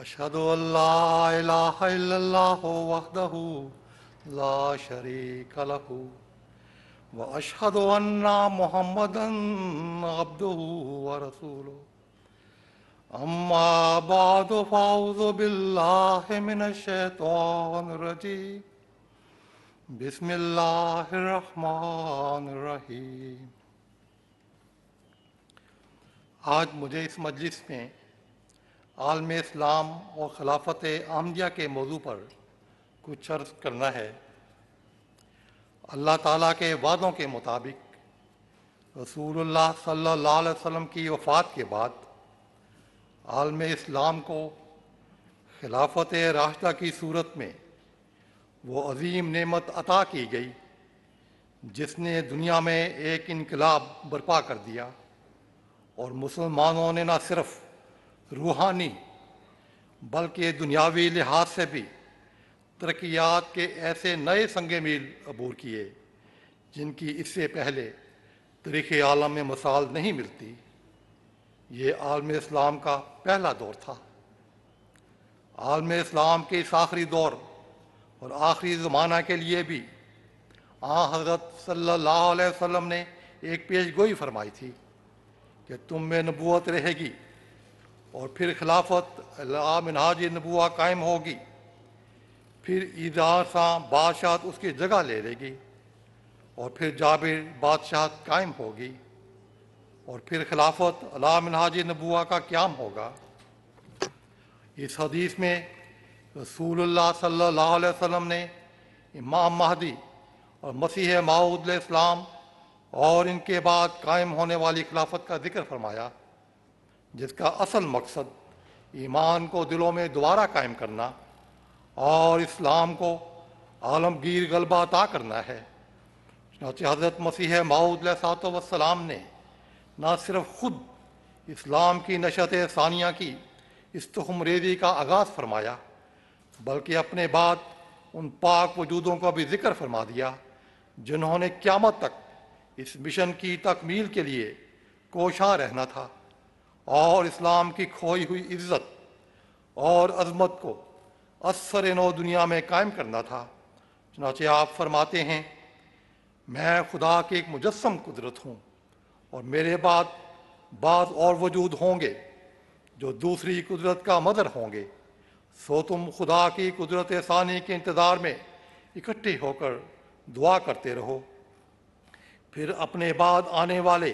अशद वहदह ला शरीक लहू व अशद अन्ना मोहम्मदन अब्दू व रसूल अम्मा बाद बिल्लाशैतरजी बिस्मिल्लाहमान रहीम आज मुझे इस मजलिस में आलम इस्लाम और खिलाफत आमदिया के मौजू पर कुछ अर्ज करना है अल्लाह ताला के वादों के मुताबिक रसूलुल्लाह सल्लल्लाहु अलैहि वसल्लम की वफ़ात के बाद आलम इस्लाम को खिलाफत रास्ता की सूरत में वो अजीम नेमत अता की गई जिसने दुनिया में एक इनकलाब बर्पा कर दिया और मुसलमानों ने ना सिर्फ़ रूहानी बल्कि दुनियावी लिहाज से भी तरक्यात के ऐसे नए संग मील अबूर किए जिनकी इससे पहले तरीक़ आलम में मसाल नहीं मिलती ये आलम इस्लाम का पहला दौर था आलम इस्लाम के इस आखिरी दौर और आखिरी ज़माना के लिए भी आ हज़रत अलैहि वसल्लम ने एक पेश गोई फरमाई थी कि तुम में नबूत रहेगी और फिर खिलाफत मिनहाज नबुआ कायम होगी फिर ईदार सा बादशाह उसकी जगह ले लेगी और फिर जाबिर बादशाह कायम होगी और फिर खिलाफत मिनहाज नबुआ का क्याम होगा इस हदीस में रसूल सल्ला अलैहि ने इमाम महदी और मसीह माउद इस्लाम और इनके बाद कायम होने वाली खिलाफत का जिक्र फरमाया जिसका असल मकसद ईमान को दिलों में दोबारा कायम करना और इस्लाम को आलमगीर गलबा अता करना है चुनाचे हज़रत मसीह माऊद वसलाम ने न सिर्फ खुद इस्लाम की नशत सानिया की इस तहम रेजी का आगाज़ फरमाया बल्कि अपने बाद उन पाक वजूदों का भी जिक्र फरमा दिया जिन्होंने क्यामत तक इस मिशन की तकमील के लिए कोशां रहना था और इस्लाम की खोई हुई इज्जत और अजमत को असर नौ दुनिया में कायम करना था चुनाचे आप फरमाते हैं मैं खुदा के एक मुजस्म कुदरत हूँ और मेरे बाद बाद और वजूद होंगे जो दूसरी कुदरत का मदर होंगे सो तुम खुदा की कुदरत सानी के इंतज़ार में इकट्ठे होकर दुआ करते रहो फिर अपने बाद आने वाले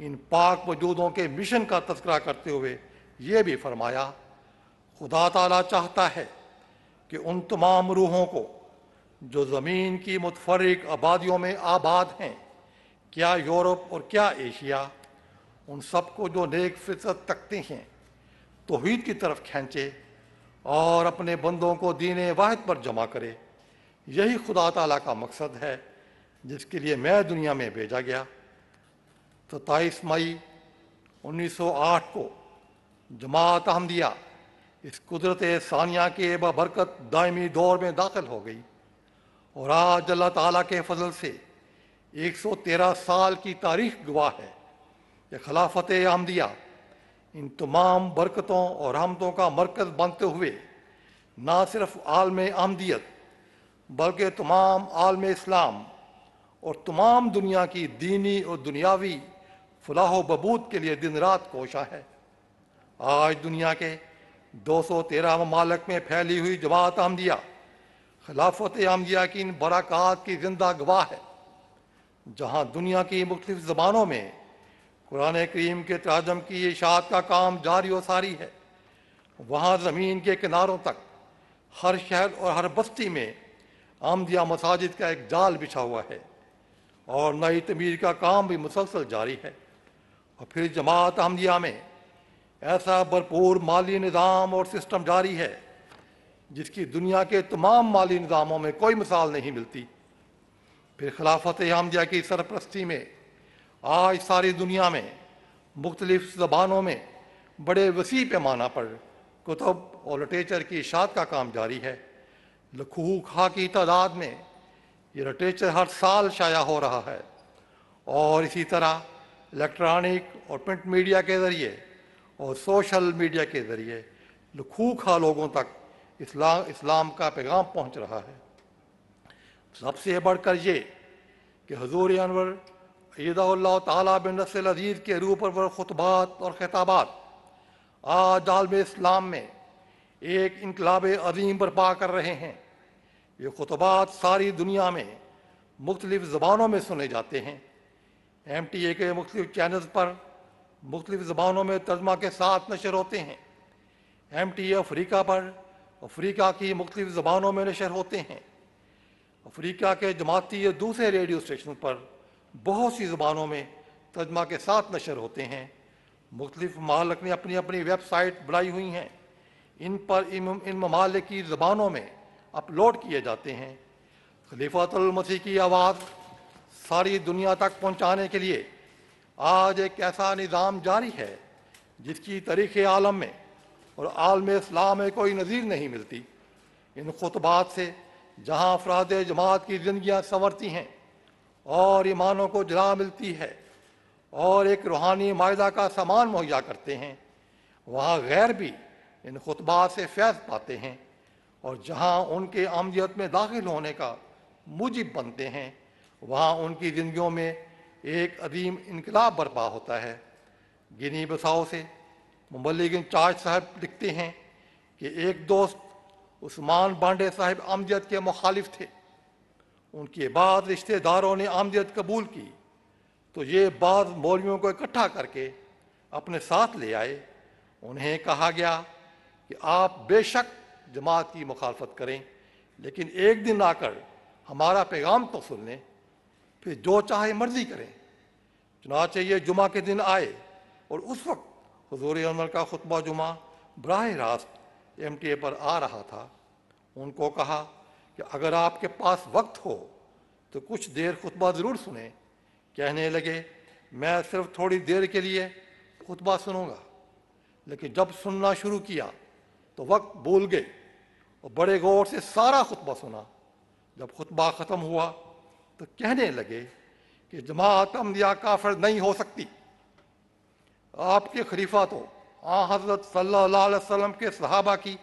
इन पाक वजूदों के मिशन का तस्करा करते हुए ये भी फरमाया खुदा ताला चाहता है कि उन तमाम रूहों को जो ज़मीन की मुतफरक आबादियों में आबाद हैं क्या यूरोप और क्या एशिया उन सबको जो नेक फितरत तकते हैं तोहद की तरफ खींचे और अपने बंदों को दीन वाहद पर जमा करे यही खुदा ताला का मकसद है जिसके लिए मैं दुनिया में भेजा गया सत्ताईस मई 1908 को जमात अहमदिया इस कुदरत सानिया के बरकत दायमी दौर में दाखिल हो गई और आज अल्लाह ताला के फजल से 113 साल की तारीख गवाह है कि खिलाफत अहमदिया इन तमाम बरकतों और हमदों का मरकज़ बनते हुए ना सिर्फ आलम आमदियत बल्कि तमाम आलम इस्लाम और तमाम दुनिया की दीनी और दुनियावी फलाह बबूद के लिए दिन रात कोशा है आज दुनिया के 213 ममालक में फैली हुई जमात आमदिया खिलाफत आमदिया की इन बरक़ात की जिंदा गवाह है जहाँ दुनिया की मुख्तफ ज़बानों में कुरान करीम के तराजम की इशात का काम जारी व सारी है वहाँ ज़मीन के किनारों तक हर शहर और हर बस्ती में आमदिया मसाजिद का एक जाल बिछा हुआ है और नई तमीर का काम भी मुसलसल जारी है और फिर जमात अहमदिया में ऐसा भरपूर माली निज़ाम और सिस्टम जारी है जिसकी दुनिया के तमाम माली निज़ामों में कोई मिसाल नहीं मिलती फिर खिलाफत अहमदिया की सरपरस्ती में आज सारी दुनिया में मुख्तलिफ ज़बानों में बड़े वसी पैमाना पर कुतब और लिटरेचर की इशात का काम जारी है लखू खा की तादाद में ये लिटरेचर हर साल शाया हो रहा है और इसी तरह इलेक्ट्रॉनिक और प्रिंट मीडिया के ज़रिए और सोशल मीडिया के ज़रिए खूखा लोगों तक इस्लाम इस्लाम का पैगाम पहुंच रहा है सबसे बढ़कर ये कि हजूर अनवर ईदा तला बिन रसल अजीज़ के रूप पर खुतबात और खिताब आज आलम इस्लाम में एक इनकलाब अजीम पा कर रहे हैं ये खुतबात सारी दुनिया में मुख्तलिफ़ ज़बानों में सुने जाते हैं एम टी ए के मुख्त चैनल पर मुख्तलिफ ज़बानों में तर्जमा के साथ नशर होते हैं एम टी ए अफ्रीका पर अफ्रीका की मुख्तलिफ ज़बानों में नशर होते हैं अफ्रीका के जमाती या दूसरे रेडियो स्टेशन पर बहुत सी ज़बानों में तर्जमा के साथ नशर होते हैं मुख्तलिफ ममालक ने अपनी अपनी वेबसाइट बनाई हुई हैं इन पर इन, इन की ज़बानों में अपलोड किए जाते हैं खलीफातलमसी की आवाज़ सारी दुनिया तक पहुंचाने के लिए आज एक ऐसा निज़ाम जारी है जिसकी तारीख आलम में और आलम इस्लाम में कोई नज़ीर नहीं मिलती इन खुतबात से जहाँ अफराद जमात की जिंदगियां संवरती हैं और ईमानों को जला मिलती है और एक रूहानी माहा का सामान मुहैया करते हैं वहाँ गैर भी इन खुतबात से फैज़ पाते हैं और जहाँ उनके आमदियत में दाखिल होने का मुजिब बनते हैं वहाँ उनकी ज़िंदगियों में एक अदीम इनकलाब बर्पा होता है गिनी बसाओ से मुबलिगिन चार्ज साहब लिखते हैं कि एक दोस्त उस्मान बांडे साहब आमजद के मुखालिफ थे उनके बाद रिश्तेदारों ने आमजद कबूल की तो ये बाद मौलवियों को इकट्ठा करके अपने साथ ले आए उन्हें कहा गया कि आप बेशक जमात की मुखालफत करें लेकिन एक दिन आकर हमारा पैगाम तो सुन लें कि जो चाहे मर्जी करें चनाचे ये जुमा के दिन आए और उस वक्त हजूर अमर का खुतबा जुमा बरह रास्त एम टी ए पर आ रहा था उनको कहा कि अगर आपके पास वक्त हो तो कुछ देर खुतबा ज़रूर सुने कहने लगे मैं सिर्फ थोड़ी देर के लिए खुतबा सुनूंगा लेकिन जब सुनना शुरू किया तो वक्त भूल गए और बड़े गौर से सारा खुतबा सुना जब खुतबा ख़त्म हुआ तो कहने लगे कि जमात अमलिया काफर नहीं हो सकती आपके खलीफा तो आ हजरत सल्लाम के सहाबा की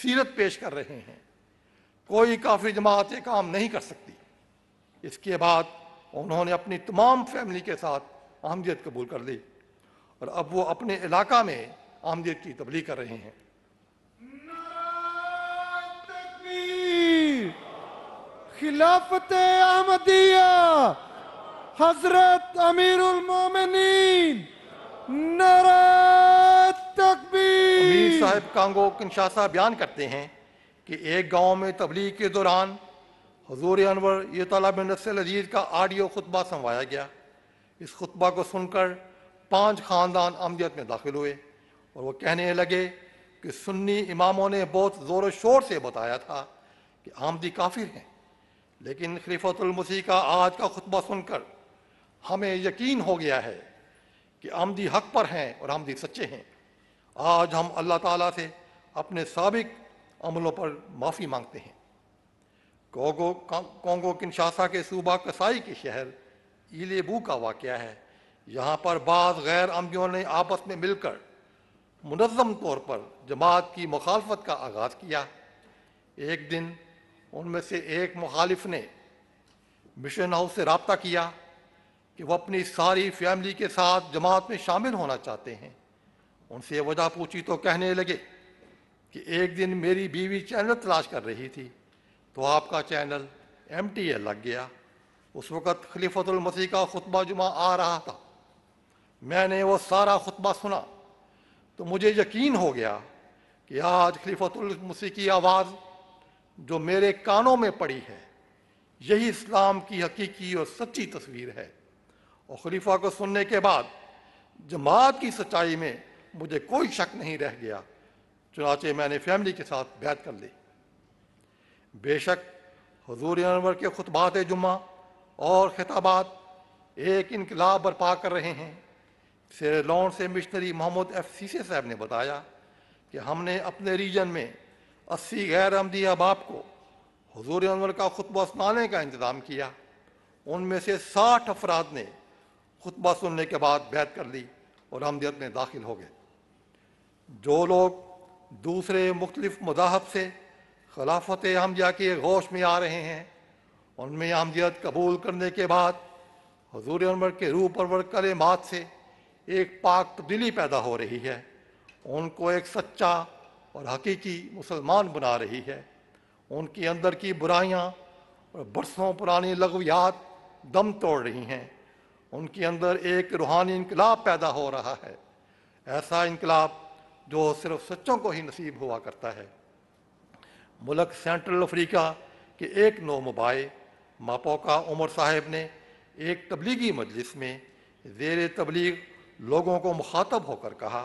सीरत पेश कर रहे हैं कोई काफी जमात ये काम नहीं कर सकती इसके बाद उन्होंने अपनी तमाम फैमिली के साथ अहमदियत कबूल कर ली और अब वो अपने इलाका में अहमदियत की तबलीग कर रहे हैं खिलाफत अहमदिया हजरत अमीर मोमिनीन साहब कांगो किनशासा बयान करते हैं कि एक गांव में तबलीग के दौरान हजूर अनवर ये तलब नसल अजीज का आडियो खुतबा संवाया गया इस खुतबा को सुनकर पांच ख़ानदान अमजद में दाखिल हुए और वो कहने लगे कि सुन्नी इमामों ने बहुत ज़ोर शोर से बताया था कि आमदी काफिर हैं लेकिन खलीफतुलमसीह का आज का खुतबा सुनकर हमें यकीन हो गया है कि आमदी हक पर हैं और आमदी सच्चे हैं आज हम अल्लाह ताला से अपने सबक अमलों पर माफ़ी मांगते हैं कोंगो कोंगो किनशासा के सूबा कसाई के शहर इलेबू का वाक़ है यहाँ पर बाद गैर आमदियों ने आपस में मिलकर मनज़म तौर पर जमात की मुखालफत का आगाज़ किया एक दिन उनमें से एक मुखालिफ ने मिशन हाउस से रबता किया कि वह अपनी सारी फैमिली के साथ जमात में शामिल होना चाहते हैं उनसे वजह पूछी तो कहने लगे कि एक दिन मेरी बीवी चैनल तलाश कर रही थी तो आपका चैनल एम टी ए लग गया उस वक़्त खलीफतुलमसी का खुतबा जुमा आ रहा था मैंने वो सारा खुतबा सुना तो मुझे यकीन हो गया कि आज खलीफतुल की आवाज़ जो मेरे कानों में पड़ी है यही इस्लाम की हकीकी और सच्ची तस्वीर है और खलीफा को सुनने के बाद जमात की सच्चाई में मुझे कोई शक नहीं रह गया चुनाचे मैंने फैमिली के साथ बैत कर ली बेशक हजूर अनवर के खुतबात जुम्मा और खिताबात एक इनकलाब बर्पा कर रहे हैं लौन से मिशनरी मोहम्मद एफ सी साहब ने बताया कि हमने अपने रीजन में अस्सी गैर अमदी अहबाब को हजूर अनवर का खुतबा सुनाने का इंतज़ाम किया उनमें से साठ अफराद ने खुतबा सुनने के बाद बैत कर ली और अहमदियत में दाखिल हो गए जो लोग दूसरे मुख्तलिफ मजाहब से खिलाफत अहमदिया के गोश में आ रहे हैं उनमें आमदियत कबूल करने के बाद हजूर अनवर के रूह परवर मात से एक पाक तब्दीली पैदा हो रही है उनको एक सच्चा और हकीकी मुसलमान बना रही है उनके अंदर की बुराइयाँ और बरसों पुरानी लगवियात दम तोड़ रही हैं उनके अंदर एक रूहानी इनकलाब पैदा हो रहा है ऐसा इनकलाब जो सिर्फ सच्चों को ही नसीब हुआ करता है मुल्क सेंट्रल अफ्रीका के एक नौ मुबाए मापोका उमर साहब ने एक तबलीगी मजलिस में जेर तबलीग लोगों को मुखातब होकर कहा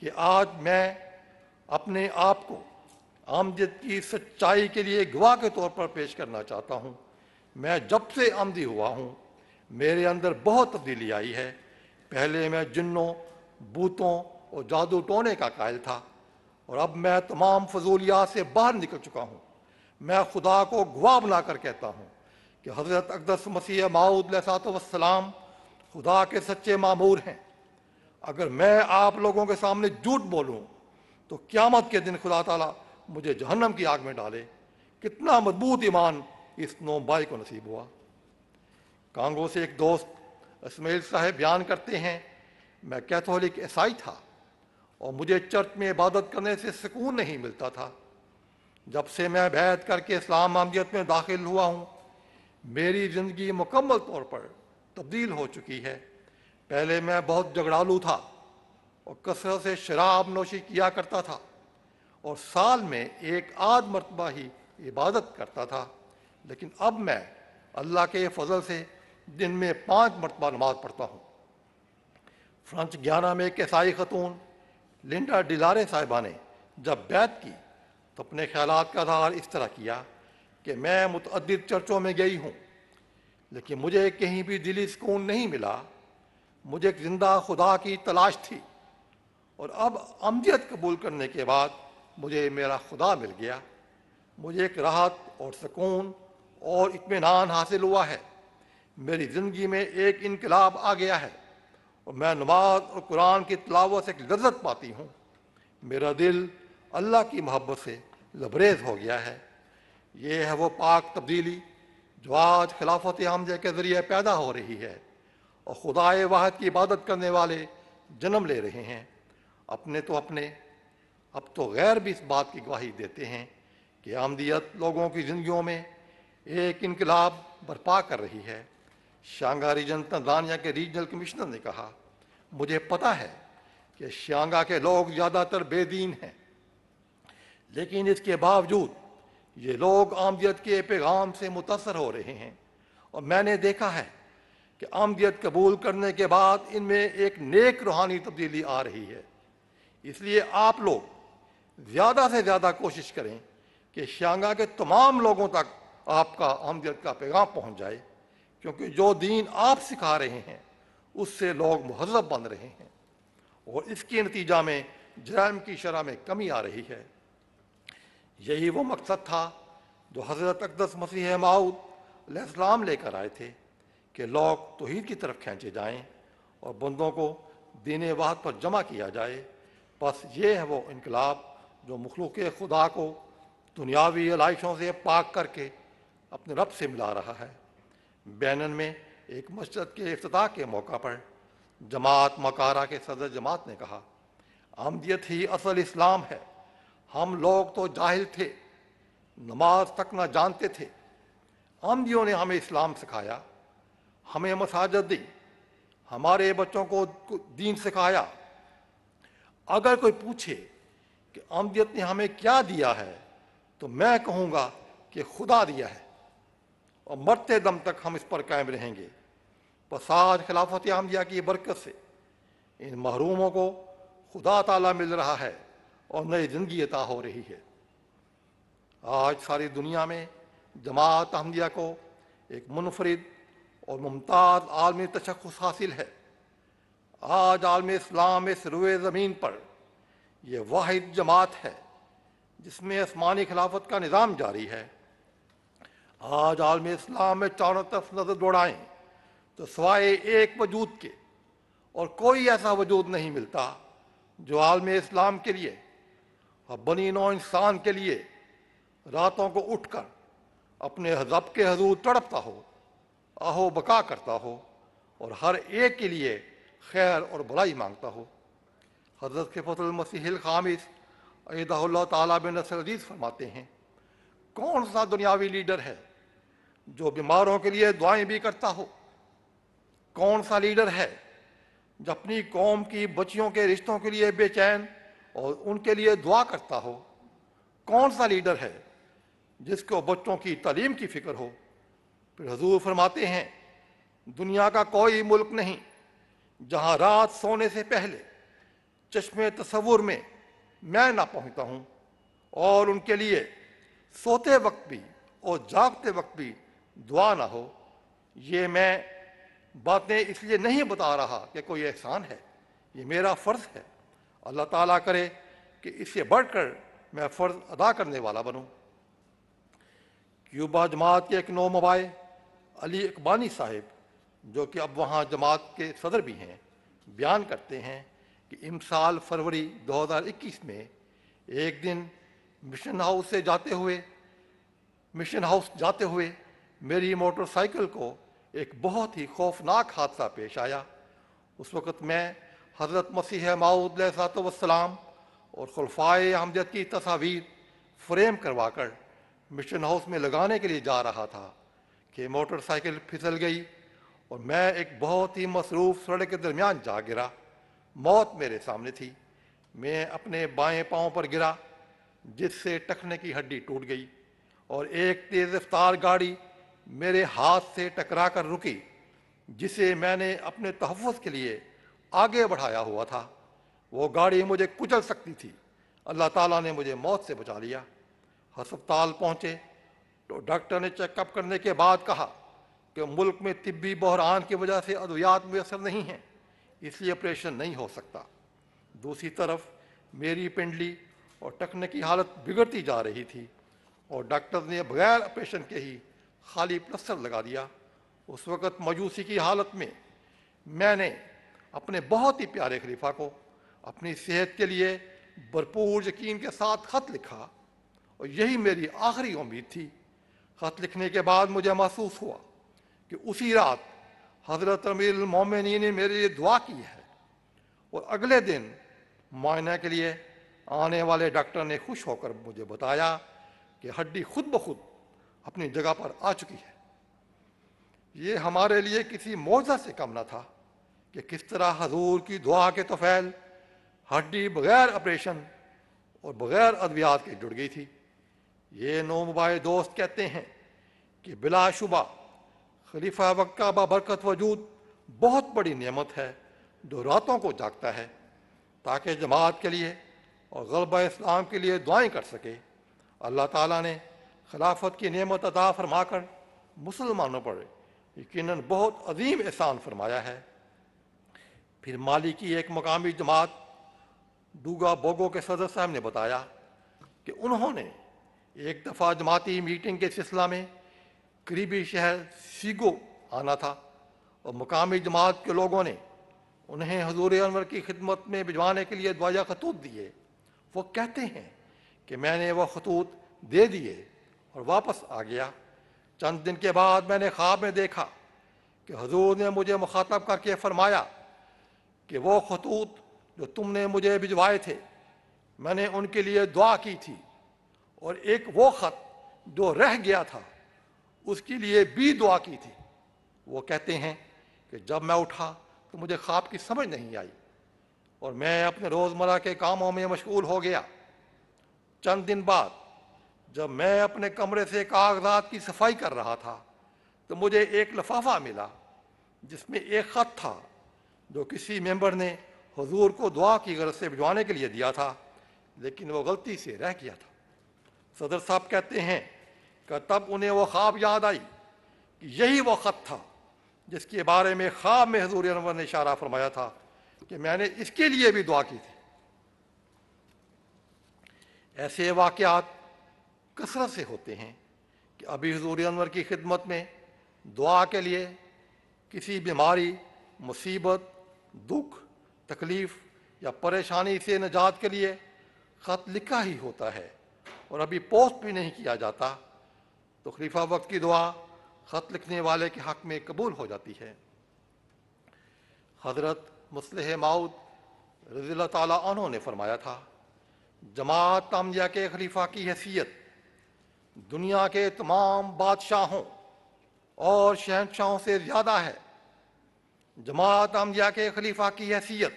कि आज मैं अपने आप को आमदनी की सच्चाई के लिए गवाह के तौर पर पेश करना चाहता हूँ मैं जब से आमदी हुआ हूँ मेरे अंदर बहुत तब्दीली आई है पहले मैं जिन्नों बूतों और जादू टोने का कायल था और अब मैं तमाम फजूलियात से बाहर निकल चुका हूँ मैं खुदा को गवाह बना कर कहता हूँ कि हज़रत अकदस मसीह सातम खुदा के सच्चे मामूर हैं अगर मैं आप लोगों के सामने झूठ बोलूँ तो क़्यामत के दिन खुदा तला मुझे जहन्नम की आग में डाले कितना मजबूत ईमान इस नोम्बाई को नसीब हुआ कांगो से एक दोस्त इसमेल साहेब बयान करते हैं मैं कैथोलिक ईसाई था और मुझे चर्च में इबादत करने से सुकून नहीं मिलता था जब से मैं बैत करके इस्लाम आमदियत में दाखिल हुआ हूँ मेरी ज़िंदगी मुकम्मल तौर पर तब्दील हो चुकी है पहले मैं बहुत झगड़ालू था और कसरत से शराब नोशी किया करता था और साल में एक आध मरतबा ही इबादत करता था लेकिन अब मैं अल्लाह के फजल से दिन में पाँच मरतबा नमाज पढ़ता हूँ फ्रांच ग्यारह में एक ईसाई खतून लिंडा डिलारे साहिबा ने जब बैत की तो अपने ख्याल का आधार इस तरह किया कि मैं मुतद चर्चों में गई हूँ लेकिन मुझे कहीं भी दिली सुकून नहीं मिला मुझे एक जिंदा खुदा की तलाश थी और अब अमजियत कबूल करने के बाद मुझे मेरा खुदा मिल गया मुझे एक राहत और सुकून और इतमान हासिल हुआ है मेरी ज़िंदगी में एक इनकलाब आ गया है और मैं नमाज और कुरान की तलावत से एक लज्जत पाती हूँ मेरा दिल अल्लाह की मोहब्बत से लबरेज हो गया है ये है वो पाक तब्दीली जो आज खिलाफत हमजे के ज़रिए पैदा हो रही है और खुदाए वाहद की इबादत करने वाले जन्म ले रहे हैं अपने तो अपने अब तो गैर भी इस बात की गवाही देते हैं कि आमदियत लोगों की ज़िंदगियों में एक इनकलाब बर्पा कर रही है शांगा रीजन तंजानिया के रीजनल कमिश्नर ने कहा मुझे पता है कि शांगा के लोग ज़्यादातर बेदीन हैं लेकिन इसके बावजूद ये लोग आमदियत के पैगाम से मुतासर हो रहे हैं और मैंने देखा है कि आमदियत कबूल करने के बाद इनमें एक नेक रूहानी तब्दीली आ रही है इसलिए आप लोग ज़्यादा से ज़्यादा कोशिश करें कि श्यांगा के तमाम लोगों तक आपका हमदर्द का पैगाम पहुंच जाए क्योंकि जो दीन आप सिखा रहे हैं उससे लोग महजब बन रहे हैं और इसके नतीजा में जराम की शरह में कमी आ रही है यही वो मकसद था जो हज़रत अकदस मसीह माउदलाम लेकर आए थे कि लोग तोहद की तरफ खींचे जाएँ और बंदों को दीन वाहत पर जमा किया जाए बस ये है वो इनकलाब जो मखलूक खुदा को दुनियावी लाइशों से पाक करके अपने रब से मिला रहा है बैनन में एक मस्जिद के अफ्ताह के मौका पर जमात मकारा के सदर जमात ने कहा आमदियत ही असल इस्लाम है हम लोग तो जाहिल थे नमाज तक ना जानते थे आमदियों ने हमें इस्लाम सिखाया हमें मसाजत दी हमारे बच्चों को दीन सिखाया अगर कोई पूछे कि अमदियत ने हमें क्या दिया है तो मैं कहूँगा कि खुदा दिया है और मरते दम तक हम इस पर कायम रहेंगे बस खिलाफत आमदिया की बरकत से इन महरूमों को खुदा ताला मिल रहा है और नई ज़िंदगी अता हो रही है आज सारी दुनिया में जमात अहमदिया को एक मुनफरद और मुमताज़ आलमी तशखस हासिल है आज आलम इस्लाम इस रुए ज़मीन पर यह वाद जमात है जिसमें आसमानी खिलाफत का निज़ाम जारी है आज आलम इस्लाम में चारों तरफ नज़र दौड़ाएँ तो सवाए एक वजूद के और कोई ऐसा वजूद नहीं मिलता जो आलम इस्लाम के लिए और बनी नौ इंसान के लिए रातों को उठ कर अपने हजब के हजूर तड़पता हो आहो बका करता हो और हर एक के लिए खैर और भलाई मांगता हो हजरत के फसल अदा तला बिन नसर अजीज़ फरमाते हैं कौन सा दुनियावी लीडर है जो बीमारों के लिए दुआएं भी करता हो कौन सा लीडर है जो अपनी कौम की बच्चियों के रिश्तों के लिए बेचैन और उनके लिए दुआ करता हो कौन सा लीडर है जिसको बच्चों की तलीम की फिक्र हो फिर हजूर फरमाते हैं दुनिया का कोई मुल्क नहीं जहां रात सोने से पहले चश्मे तस्वुर में मैं ना पहुंचता हूं और उनके लिए सोते वक्त भी और जागते वक्त भी दुआ ना हो ये मैं बातें इसलिए नहीं बता रहा कि कोई एहसान है ये मेरा फ़र्ज़ है अल्लाह ताला करे कि इससे बढ़कर मैं फ़र्ज़ अदा करने वाला बनूं क्यूबा जमात के एक नौ मबाए अली इकबानी साहिब जो कि अब वहाँ जमात के सदर भी हैं बयान करते हैं कि इम साल फरवरी 2021 में एक दिन मिशन हाउस से जाते हुए मिशन हाउस जाते हुए मेरी मोटरसाइकिल को एक बहुत ही खौफनाक हादसा पेश आया उस वक़्त मैं हज़रत मसीह सातम और खलफाए हमजद की तस्वीर फ्रेम करवा कर मिशन हाउस में लगाने के लिए जा रहा था कि मोटरसाइकिल फिसल गई और मैं एक बहुत ही मसरूफ सड़क के दरमियान जा गिरा मौत मेरे सामने थी मैं अपने बाएं पाँव पर गिरा जिससे टखने की हड्डी टूट गई और एक तेज़ रफ्तार गाड़ी मेरे हाथ से टकरा कर रुकी जिसे मैंने अपने तहफ़ के लिए आगे बढ़ाया हुआ था वो गाड़ी मुझे कुचल सकती थी अल्लाह ताला ने मुझे मौत से बचा लिया हस्पताल पहुँचे तो डॉक्टर ने चेकअप करने के बाद कहा कि मुल्क में तिब्बी बहरान की वजह से अद्वियात मैसर नहीं हैं इसलिए ऑपरेशन नहीं हो सकता दूसरी तरफ मेरी पिंडली और टखने की हालत बिगड़ती जा रही थी और डॉक्टर ने बगैर ऑपरेशन के ही खाली प्लस्तर लगा दिया उस वक़्त मायूसी की हालत में मैंने अपने बहुत ही प्यारे खलीफा को अपनी सेहत के लिए भरपूर यकीन के साथ ख़त लिखा और यही मेरी आखिरी उम्मीद थी ख़त लिखने के बाद मुझे महसूस हुआ कि उसी रात हज़रत अमीर मोमिनी ने मेरे लिए दुआ की है और अगले दिन मायने के लिए आने वाले डॉक्टर ने खुश होकर मुझे बताया कि हड्डी खुद ब खुद अपनी जगह पर आ चुकी है ये हमारे लिए किसी मौज़ा से कम ना था कि किस तरह हजूर की दुआ के तोफ़ैल हड्डी बगैर ऑपरेशन और बगैर अद्वियात के जुड़ गई थी ये नोमबाई दोस्त कहते हैं कि बिलाशुबा खलीफा वक्का बरकत वजूद बहुत बड़ी नियमत है जो रातों को जागता है ताकि जमात के लिए और गलबा इस्लाम के लिए दुआएं कर सके अल्लाह ताला ने खिलाफत की नियमत अदा फरमाकर मुसलमानों पर यकीन बहुत अजीम एहसान फरमाया है फिर माली की एक मकामी जमात दूगा बोगो के सदर साहब ने बताया कि उन्होंने एक दफ़ा जमाती मीटिंग के सिलसिला में करीबी शहर सीगो आना था और मकामी जमात के लोगों ने उन्हें हजूर अनवर की खिदमत में भिजवाने के लिए द्वाजा खतूत दिए वो कहते हैं कि मैंने वह खतूत दे दिए और वापस आ गया चंद दिन के बाद मैंने ख्वाब में देखा कि हजूर ने मुझे मुखातब करके फरमाया कि वो खतूत जो तुमने मुझे भिजवाए थे मैंने उनके लिए दुआ की थी और एक वो ख़त जो रह गया था उसके लिए भी दुआ की थी वो कहते हैं कि जब मैं उठा तो मुझे ख्वाब की समझ नहीं आई और मैं अपने रोज़मर्रा के कामों में मशगूल हो गया चंद दिन बाद जब मैं अपने कमरे से कागजात की सफाई कर रहा था तो मुझे एक लफाफा मिला जिसमें एक ख़त था जो किसी मेंबर ने हुजूर को दुआ की गरज से भिजवाने के लिए दिया था लेकिन वो गलती से रह गया था सदर साहब कहते हैं का तब उन्हें वो ख्वाब याद आई कि यही वो ख़त था जिसके बारे में ख्वाब में हजूर अनवर ने इशारा फरमाया था कि मैंने इसके लिए भी दुआ की थी ऐसे वाक़ात कसरत से होते हैं कि अभी हजूर अनवर की खिदमत में दुआ के लिए किसी बीमारी मुसीबत दुख तकलीफ़ या परेशानी से निजात के लिए ख़त लिखा ही होता है और अभी पोस्ट भी नहीं किया जाता तो खलीफा वक्त की दुआ ख़त लिखने वाले के हक़ में कबूल हो जाती है हज़रत मुसलह माउद रजील तनों ने फरमाया था जमात तामिया के खलीफा की हैसियत दुनिया के तमाम बादशाहों और शहनशाहों से ज़्यादा है जमात आमजिया के खलीफा की हैसियत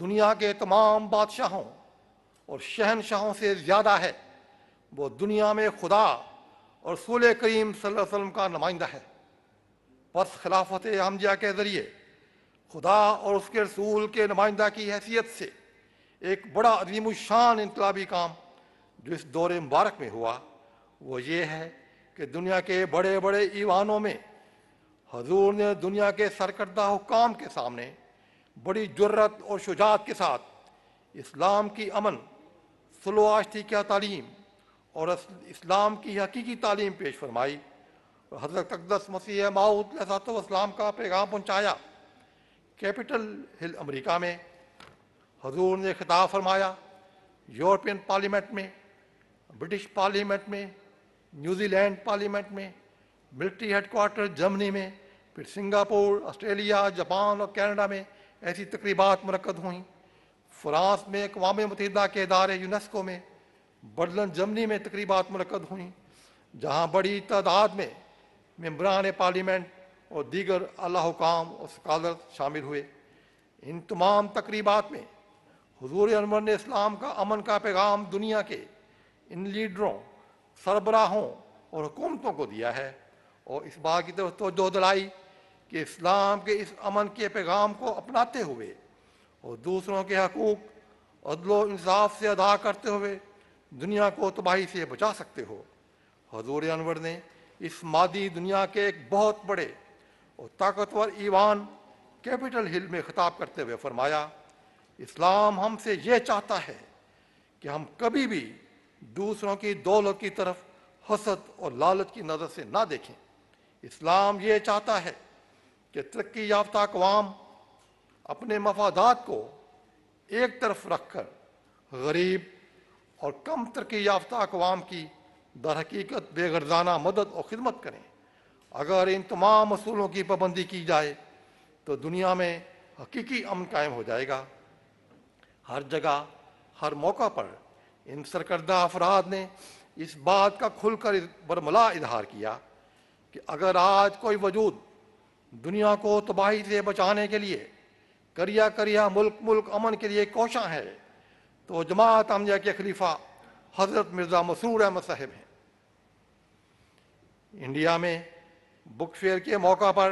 दुनिया के तमाम बादशाहों और शहनशाहों से ज़्यादा है वो दुनिया में खुदा और सोल करीम वसल्लम का नुमाइंदा है बस खिलाफत हमजिया के ज़रिए खुदा और उसके रसूल के नुमाइंदा की हैसियत से एक बड़ा अजीम शान इनकलाबी काम जो इस दौर मुबारक में हुआ वो ये है कि दुनिया के बड़े बड़े ईवानों में हजूर ने दुनिया के सरकर्दा हुकाम के सामने बड़ी जर्रत और शुजात के साथ इस्लाम की अमन सलो आशती क्या तालीम और इस्लाम की हकीकी तालीम पेश फरमाई हजरत अकदस मसीह इस्लाम का पैगाम पहुँचाया कैपिटल हिल अमरीका में हजूर ने खिताब फरमाया यूरोपियन पार्लियामेंट में ब्रिटिश पार्लियामेंट में न्यूजीलैंड पार्लियामेंट में मिलिट्री हेडकोार्टर जर्मनी में फिर सिंगापुर ऑस्ट्रेलिया जापान और कैनेडा में ऐसी तकरीबा मनकद हुई फ्रांस में अकवा मतहदा के इदारे यूनेस्को में बर्लन जर्मनी में तकरीबात मनकद हुई जहाँ बड़ी तादाद में मम्बरान पार्लियामेंट और दीगर अल्लाहकाम और सकालत शामिल हुए इन तमाम तकरीबा में हजूर अनवर ने इस्लाम का अमन का पैगाम दुनिया के इन लीडरों सरबराहों और हुकूमतों को दिया है और इस बात की तरफ तोजो दिलाई कि इस्लाम के इस अमन के पैगाम को अपनाते हुए और दूसरों के हकूक़ अदलो इंसाफ से अदा करते हुए दुनिया को तबाही तो से बचा सकते हो हजूर अनवर ने इस मादी दुनिया के एक बहुत बड़े और ताकतवर ईवान कैपिटल हिल में खिताब करते हुए फरमाया इस्लाम हमसे यह चाहता है कि हम कभी भी दूसरों की दौलत की तरफ हसद और लालच की नज़र से ना देखें इस्लाम ये चाहता है कि तरक्की याफ्ता अवाम अपने मफादात को एक तरफ रख कर गरीब और कम तरक्की याफ्ता अकवाम की दरहकीकत बेगरजाना मदद और खिदमत करें अगर इन तमाम असूलों की पाबंदी की जाए तो दुनिया में हकीकी अमन कायम हो जाएगा हर जगह हर मौका पर इन सरकर्दा अफराद ने इस बात का खुलकर बरमला इजहार किया कि अगर आज कोई वजूद दुनिया को तबाही से बचाने के लिए करिया करिया मुल्क मुल्क अमन के लिए कोशा है तो जमात आमजा के खलीफा हज़रत मिर्ज़ा मसूर अहमद साहब हैं इंडिया में बुक फेयर के मौका पर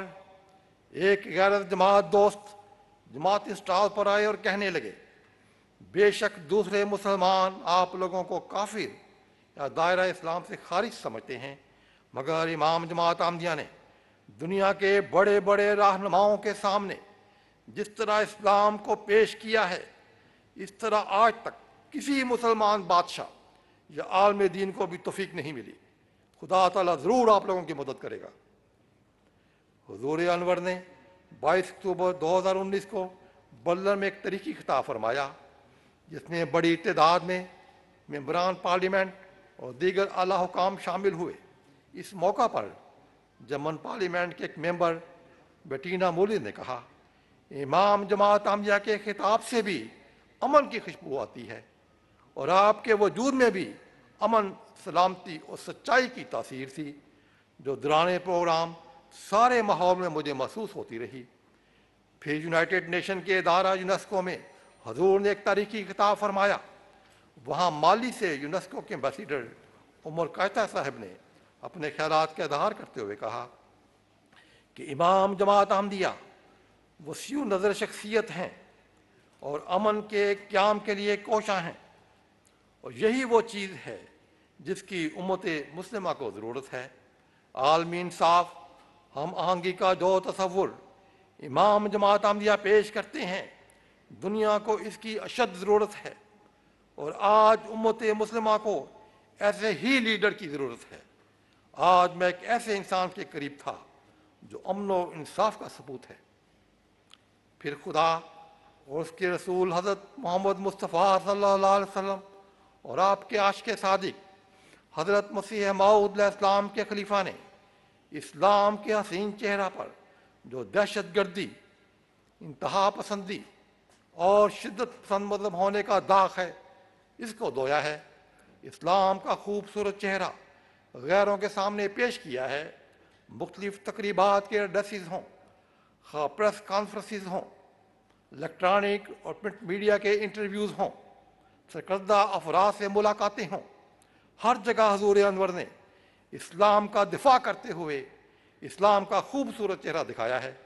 एक गैर जमात दोस्त जमात स्टॉल पर आए और कहने लगे बेशक दूसरे मुसलमान आप लोगों को काफिर या दायरा इस्लाम से खारिज समझते हैं मगर इमाम जमात आमदिया ने दुनिया के बड़े बड़े रहनुमाओं के सामने जिस तरह इस्लाम को पेश किया है इस तरह आज तक किसी मुसलमान बादशाह या आलम दीन को भी तोफीक नहीं मिली खुदा तला ज़रूर आप लोगों की मदद करेगा हजूर अनवर ने बाईस अक्टूबर दो हज़ार उन्नीस को बल्लर में एक तरीकी खिताब फरमाया जिसमें बड़ी इतदाद में मम्बरान पार्लियामेंट और दीगर अला हुकाम शामिल हुए इस मौका पर जमन पार्लियामेंट के एक मेंबर बेटीना मोली ने कहा इमाम जमात आमिया के खिताब से भी अमन की खुशबू आती है और आपके वजूद में भी अमन सलामती और सच्चाई की तासीर थी जो दुराने प्रोग्राम सारे माहौल में मुझे महसूस होती रही फिर यूनाइटेड नेशन के इदारा यूनेस्को में हजूर ने एक तारीखी खिताब फरमाया वहाँ माली से यूनेस्को के एम्बेसडर उमर कायता साहब ने अपने ख्याल का आधार करते हुए कहा कि इमाम जमात आमदिया वसी नज़र शख्सियत हैं और अमन के क्याम के लिए कोशा हैं और यही वो चीज़ है जिसकी उम्मत मुस्लिमा को ज़रूरत है आलमी इंसाफ हम आहंगी का जो तस्वुर इमाम जमात आमदिया पेश करते हैं दुनिया को इसकी अशद ज़रूरत है और आज उम्मत मुस्लिमा को ऐसे ही लीडर की ज़रूरत है आज मैं एक ऐसे इंसान के करीब था जो अमन व इंसाफ का सबूत है फिर खुदा उसके रसूल हज़रत मोहम्मद मुस्तफ़ा सल्ला वसम और आपके आश के सादिक हज़रत मसीह इस्लाम के खलीफा ने इस्लाम के हसीन चेहरा पर जो दहशत गर्दी इंतहा पसंदी और शिद्दत पसंद मजहब मतलब होने का दाग है इसको धोया है इस्लाम का खूबसूरत चेहरा गैरों के सामने पेश किया है मुख्तलिफ तकरीबा के ड्रेसिस हों प्रेस कॉन्फ्रेंसिस हों इलेक्ट्रॉनिक और प्रिंट मीडिया के इंटरव्यूज़ हों सरकर्दा अफराज से मुलाकातें हों हर जगह हजूर अनवर ने इस्लाम का दिफा करते हुए इस्लाम का खूबसूरत चेहरा दिखाया है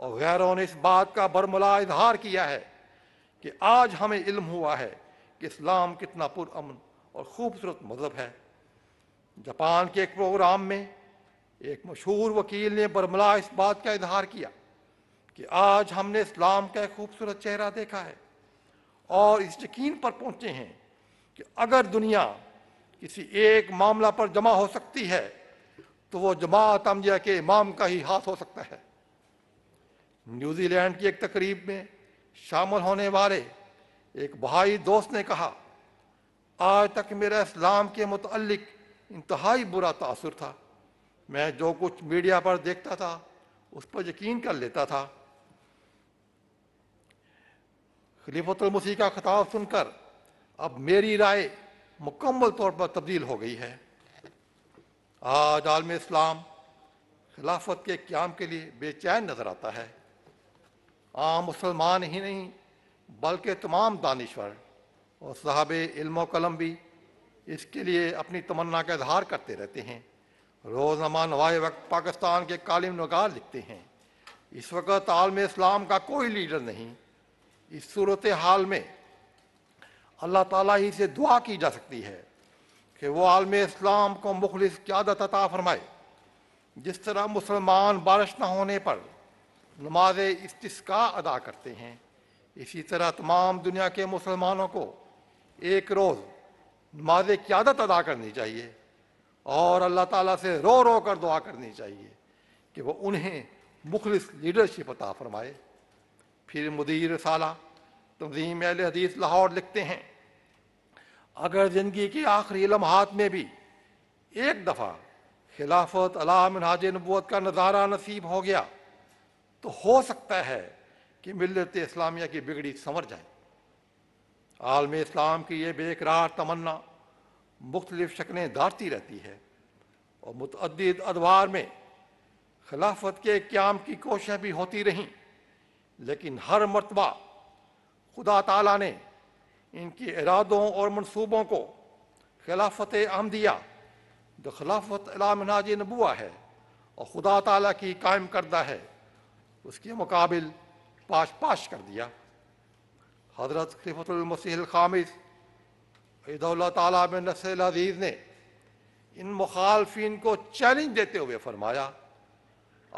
और गैरों ने इस बात का बरमला इजहार किया है कि आज हमें इल्म हुआ है कि इस्लाम कितना पुरअमन और ख़ूबसूरत मज़हब है जापान के एक प्रोग्राम में एक मशहूर वकील ने बरमला इस बात का इजहार किया कि आज हमने इस्लाम का एक खूबसूरत चेहरा देखा है और इस यकीन पर पहुंचे हैं कि अगर दुनिया किसी एक मामला पर जमा हो सकती है तो वो जमात अमजिया के इमाम का ही हाथ हो सकता है न्यूजीलैंड की एक तकरीब में शामिल होने वाले एक भाई दोस्त ने कहा आज तक मेरा इस्लाम के मुतलक इंतहाई बुरा तासर था मैं जो कुछ मीडिया पर देखता था उस पर यकीन कर लेता था खलीफतुल मसीह का खिताब सुनकर अब मेरी राय मुकम्मल तौर पर तब्दील हो गई है आज आलम इस्लाम खिलाफत के क्याम के लिए बेचैन नज़र आता है आम मुसलमान ही नहीं बल्कि तमाम दानश्वर और साहब इल्म कलम भी इसके लिए अपनी तमन्ना का इजहार करते रहते हैं रोजमान नवाए वक्त पाकिस्तान के कालिम नगार लिखते हैं इस वक्त आलम इस्लाम का कोई लीडर नहीं इस सूरत हाल में अल्लाह ताला ही से दुआ की जा सकती है कि वो आलम इस्लाम को मुखलिस क्यादत अता फरमाए जिस तरह मुसलमान बारिश न होने पर नमाज इसका अदा करते हैं इसी तरह तमाम दुनिया के मुसलमानों को एक रोज़ नमाज क्यादत अदा करनी चाहिए और अल्लाह ताला से रो रो कर दुआ करनी चाहिए कि वो उन्हें मुखलिस लीडरशिप अता फरमाए फिर मुदीर साला तंजीम अल हदीस लाहौर लिखते हैं अगर ज़िंदगी के आखिरी लम्हात में भी एक दफ़ा खिलाफत अलामहाज नबूत का नज़ारा नसीब हो गया तो हो सकता है कि मिलत इस्लामिया की बिगड़ी संवर जाए आलम इस्लाम की यह बेकरार तमन्ना मुख्तलिफ शक्लें दारती रहती है और मतदद अदवार में खिलाफत के क्याम की कोशिशें भी होती रहीं लेकिन हर मरतबा खुदा तला ने इनके इरादों और मनसूबों को खिलाफत आम दिया जो खिलाफत अलामनाज नबुआ है और खुदा तला की कायम करदा है उसके मुकाबिल पाश पाश कर दिया हजरत खलीफतमसीह खामिज ने इन मुखालफिन को चैलेंज देते हुए फरमाया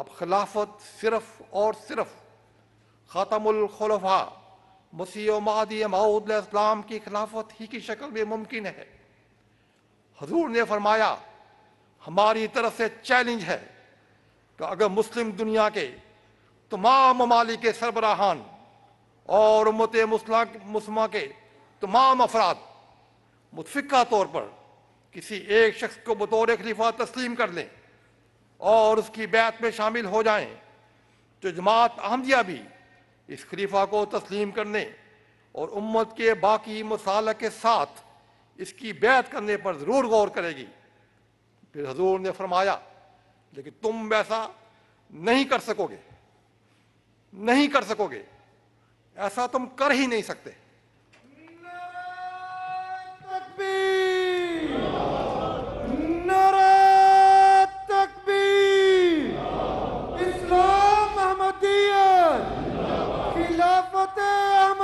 अब खिलाफत सिर्फ और सिर्फ ख़तमुलखलफा मसीह महदी इस्लाम की खिलाफत ही की शक्ल में मुमकिन है हजूर ने फरमाया हमारी तरफ से चैलेंज है कि अगर मुस्लिम दुनिया के तमाम ममालिक के सरबराहान और उमत मुसलमा के तमाम अफराद मुतफ़ा तौर पर किसी एक शख्स को बतौर खलीफा तस्लीम कर लें और उसकी बैत में शामिल हो जाएं तो जमात अहमदिया भी इस खलीफा को तस्लीम करने और उम्मत के बाकी मसाल के साथ इसकी बैत करने पर ज़रूर गौर करेगी फिर हजूर ने फरमाया लेकिन तुम वैसा नहीं कर सकोगे नहीं कर सकोगे ऐसा तुम कर ही नहीं सकते तकबीर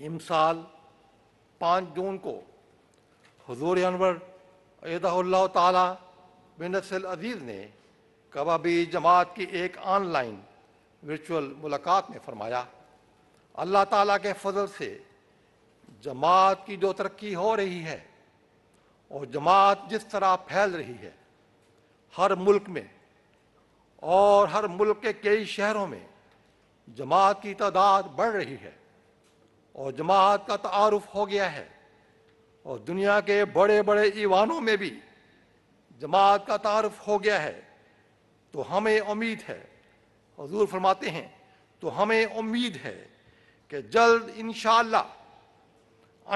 साल पाँच जून को हजूर अनवर अदल्ला तनसल अजीज़ ने कबाबी जमात की एक ऑनलाइन वर्चुअल मुलाकात में फरमाया अल्लाह ताला के फजल से जमात की जो तरक्की हो रही है और जमात जिस तरह फैल रही है हर मुल्क में और हर मुल्क के कई शहरों में जमात की तादाद बढ़ रही है और जमात का तारफ हो गया है और दुनिया के बड़े बड़े ईवानों में भी जमात का तारफ हो गया है तो हमें उम्मीद है हजूर फरमाते हैं तो हमें उम्मीद है कि जल्द इन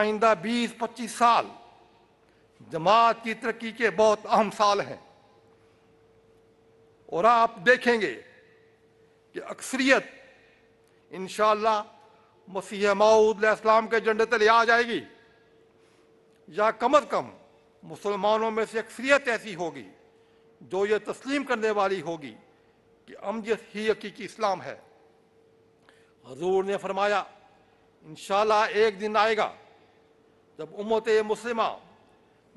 आइंदा बीस पच्चीस साल जमात की तरक्की के बहुत अहम साल हैं और आप देखेंगे कि अक्सरियत इन मसीह इस्लाम के झंडे तले आ जाएगी या कम अज कम मुसलमानों में से अक्सरियत ऐसी होगी जो ये तस्लीम करने वाली होगी कि अमजद ही हकीकी इस्लाम है हजूर ने फरमाया इन एक दिन आएगा जब उमत मुसलमा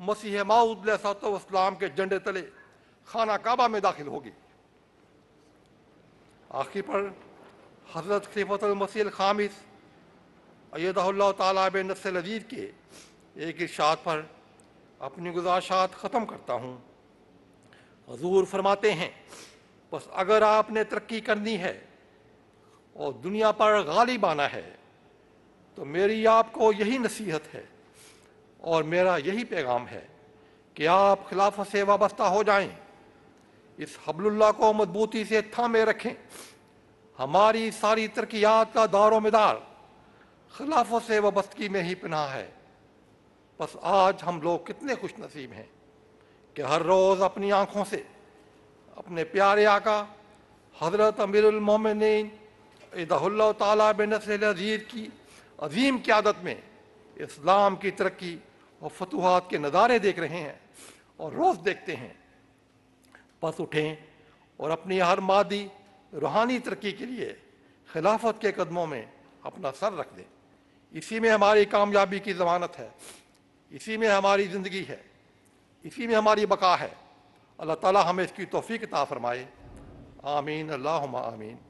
मसीह इस्लाम के झंडे तले खाना काबा में दाखिल होगी आखिर पर हजरत खलीफत खामिश अयदल्ला तब नसल लजीज़ के एक इर्शाद पर अपनी गुजारशात ख़त्म करता हूँ हजूर फरमाते हैं बस अगर आपने तरक्की करनी है और दुनिया पर गालिब आना है तो मेरी आपको यही नसीहत है और मेरा यही पैगाम है कि आप खिलाफ से वाबस्ता हो जाएं, इस हबलुल्ला को मजबूती से थामे रखें हमारी सारी तरक्यात का दारो मदार खिलाफों से वस्तगी में ही पनाह है बस आज हम लोग कितने खुश नसीब हैं कि हर रोज़ अपनी आँखों से अपने प्यारे आका हज़रत अमीरमोमिन तला बिन अजीज़ की अजीम क्यादत में इस्लाम की तरक्की और फतवाहत के नज़ारे देख रहे हैं और रोज़ देखते हैं बस उठें और अपनी हर मादी रूहानी तरक्की के लिए खिलाफत के कदमों में अपना सर रख दें इसी में हमारी कामयाबी की जमानत है इसी में हमारी ज़िंदगी है इसी में हमारी बका है अल्लाह ताला हमें इसकी तोफ़ी किता फरमाए आमीन अल्लाह आमीन